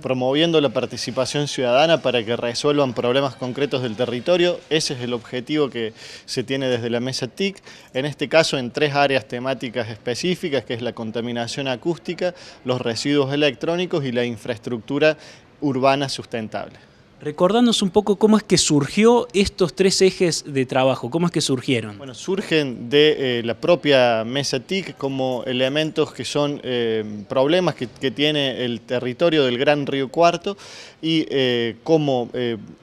promoviendo la participación ciudadana para que resuelvan problemas concretos del territorio. Ese es el objetivo que se tiene desde la mesa TIC, en este caso en tres áreas temáticas específicas, que es la contaminación acústica, los residuos electrónicos y la infraestructura urbana sustentable. Recordándonos un poco cómo es que surgió estos tres ejes de trabajo, cómo es que surgieron. Bueno, surgen de eh, la propia mesa TIC como elementos que son eh, problemas que, tiene el territorio del Gran Río Cuarto y eh, como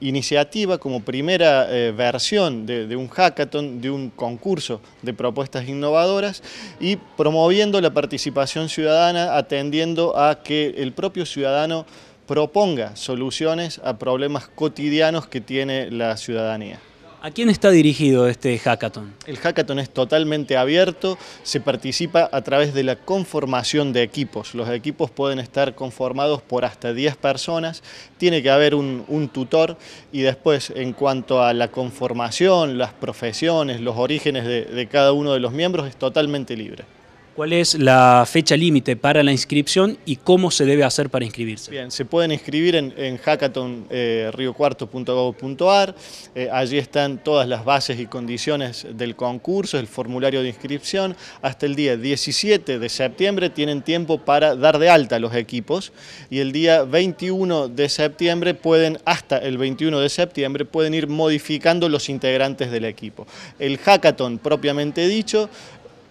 iniciativa, como primera versión de un hackathon, de un concurso de propuestas innovadoras y promoviendo la participación ciudadana, atendiendo a que el propio ciudadano proponga soluciones a problemas cotidianos que tiene la ciudadanía. ¿A quién está dirigido este hackathon? El hackathon es totalmente abierto, se participa a través de la conformación de equipos. Los equipos pueden estar conformados por hasta 10 personas, tiene que haber un, tutor y después en cuanto a la conformación, las profesiones, los orígenes de cada uno de los miembros es totalmente libre. ¿Cuál es la fecha límite para la inscripción y cómo se debe hacer para inscribirse? Bien, se pueden inscribir en, en eh, eh, allí están todas las bases y condiciones del concurso, el formulario de inscripción, hasta el día 17 de septiembre tienen tiempo para dar de alta los equipos y el día 21 de septiembre pueden, hasta el 21 de septiembre, pueden ir modificando los integrantes del equipo. El hackathon propiamente dicho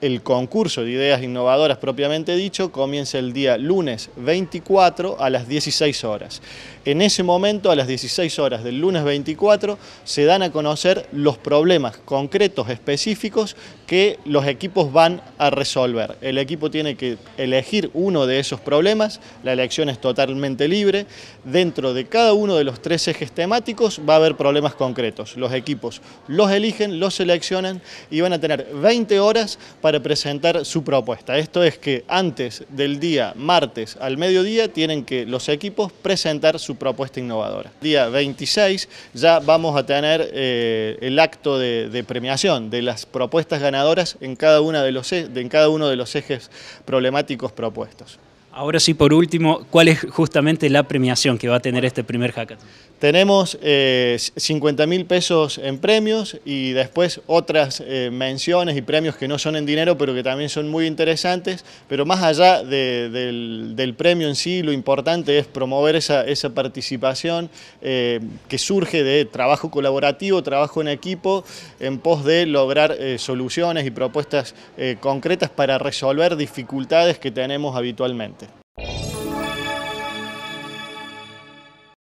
el concurso de ideas innovadoras propiamente dicho comienza el día lunes 24 a las 16 horas. En ese momento, a las 16 horas del lunes 24, se dan a conocer los problemas concretos específicos que los equipos van a resolver. El equipo tiene que elegir uno de esos problemas, la elección es totalmente libre. Dentro de cada uno de los tres ejes temáticos va a haber problemas concretos. Los equipos los eligen, los seleccionan y van a tener 20 horas para presentar su propuesta. Esto es que antes del día martes al mediodía tienen que los equipos presentar su propuesta innovadora. Día 26 ya vamos a tener eh, el acto de, premiación de las propuestas ganadoras en cada, de los, en cada uno de los ejes problemáticos propuestos. Ahora sí, por último, ¿cuál es justamente la premiación que va a tener este primer hackathon? Tenemos 50 eh, mil pesos en premios y después otras eh, menciones y premios que no son en dinero, pero que también son muy interesantes. Pero más allá del, premio en sí, lo importante es promover esa, participación eh, que surge de trabajo colaborativo, trabajo en equipo, en pos de lograr soluciones y propuestas concretas para resolver dificultades que tenemos habitualmente.